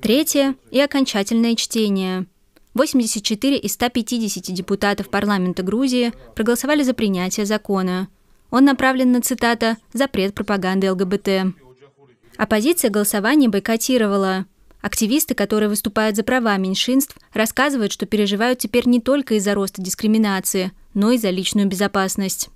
Третье и окончательное чтение. 84 из 150 депутатов парламента Грузии проголосовали за принятие закона. Он направлен на, цитата, «запрет пропаганды ЛГБТ». Оппозиция голосование бойкотировала. Активисты, которые выступают за права меньшинств, рассказывают, что переживают теперь не только из-за роста дискриминации, но и за личную безопасность.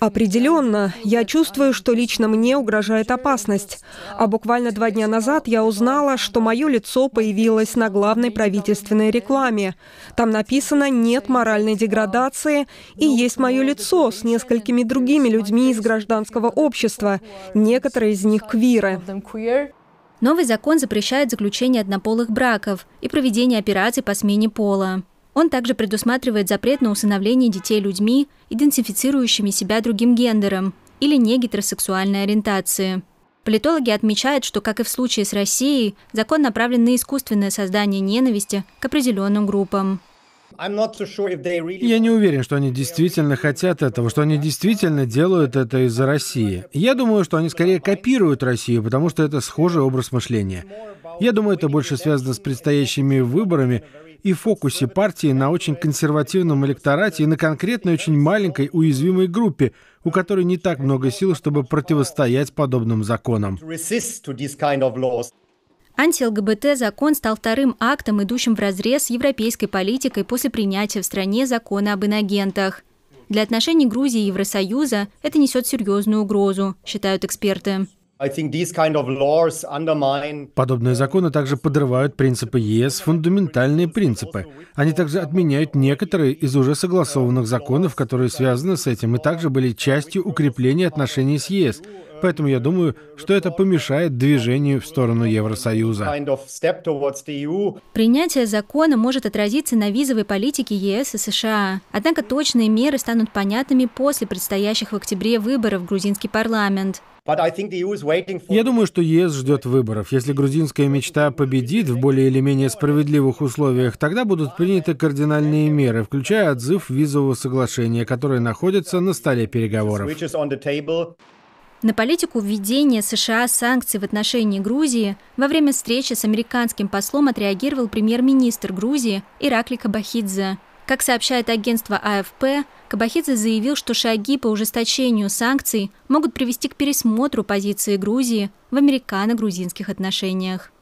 Определенно, я чувствую, что лично мне угрожает опасность. А буквально два дня назад я узнала, что мое лицо появилось на главной правительственной рекламе. Там написано «нет моральной деградации» и есть мое лицо с несколькими другими людьми из гражданского общества, некоторые из них квиры. Новый закон запрещает заключение однополых браков и проведение операций по смене пола. Он также предусматривает запрет на усыновление детей людьми, идентифицирующими себя другим гендером или негетеросексуальной ориентации. Политологи отмечают, что, как и в случае с Россией, закон направлен на искусственное создание ненависти к определенным группам. Я не уверен, что они действительно хотят этого, что они действительно делают это из-за России. Я думаю, что они скорее копируют Россию, потому что это схожий образ мышления. Я думаю, это больше связано с предстоящими выборами и фокусе партии на очень консервативном электорате и на конкретной очень маленькой уязвимой группе, у которой не так много сил, чтобы противостоять подобным законам. Анти-ЛГБТ закон стал вторым актом, идущим в разрез с европейской политикой после принятия в стране закона об инагентах. Для отношений Грузии и Евросоюза это несет серьезную угрозу, считают эксперты. Подобные законы также подрывают принципы ЕС, фундаментальные принципы. Они также отменяют некоторые из уже согласованных законов, которые связаны с этим, и также были частью укрепления отношений с ЕС. Поэтому я думаю, что это помешает движению в сторону Евросоюза. E Принятие закона может отразиться на визовой политике ЕС и США. Однако точные меры станут понятными после предстоящих в октябре выборов в грузинский парламент. E Я думаю, что ЕС ждет выборов. Если грузинская мечта победит в более или менее справедливых условиях, тогда будут приняты кардинальные меры, включая отзыв визового соглашения, которое находится на столе переговоров. На политику введения США санкций в отношении Грузии во время встречи с американским послом отреагировал премьер-министр Грузии Ираклика Бахидзе. Как сообщает агентство АФП, Кабахидзе заявил, что шаги по ужесточению санкций могут привести к пересмотру позиции Грузии в американо-грузинских отношениях.